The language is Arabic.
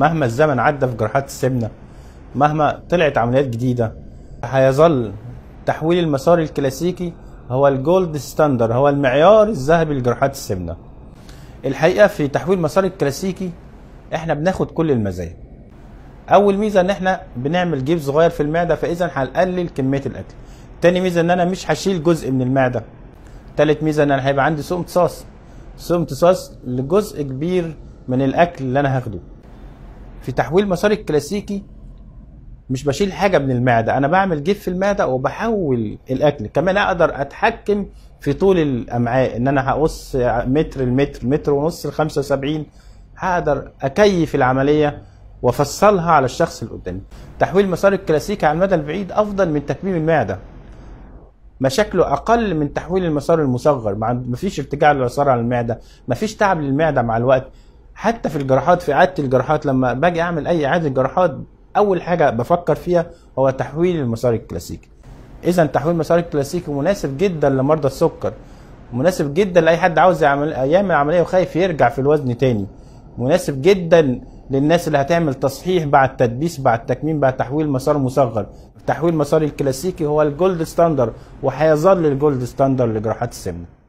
مهما الزمن عدى في جراحات السمنه مهما طلعت عمليات جديده هيظل تحويل المسار الكلاسيكي هو الجولد ستاندر هو المعيار الذهبي لجراحات السمنه الحقيقه في تحويل المسار الكلاسيكي احنا بناخد كل المزايا اول ميزه ان احنا بنعمل جيب صغير في المعده فاذا هنقلل كميه الاكل تاني ميزه ان انا مش هشيل جزء من المعده تالت ميزه ان انا هيبقى عندي سوء امتصاص سوء امتصاص لجزء كبير من الاكل اللي انا هاخده في تحويل مسار الكلاسيكي مش بشيل حاجه من المعده انا بعمل جيف في المعده وبحول الاكل كمان اقدر اتحكم في طول الامعاء ان انا هقص متر لمتر متر ونص ل 75 هقدر اكيف العمليه وافصلها على الشخص اللي قدامي تحويل مسار الكلاسيكي على المدى البعيد افضل من تكميم المعده مشاكله اقل من تحويل المسار المصغر ما فيش ارتجاع للعصارة على المعده ما فيش تعب للمعده مع الوقت حتى في الجراحات في اعاده الجراحات لما باجي اعمل اي عاده جراحات اول حاجه بفكر فيها هو تحويل المسار الكلاسيكي اذا تحويل المسار الكلاسيكي مناسب جدا لمرضى السكر مناسب جدا لاي حد عاوز يعمل يعمل عمليه وخايف يرجع في الوزن تاني مناسب جدا للناس اللي هتعمل تصحيح بعد تدبيس بعد تكميم بعد تحويل مسار مصغر تحويل مسار الكلاسيكي هو الجولد ستاندر وهيظل الجولد ستاندر لجراحات السمنه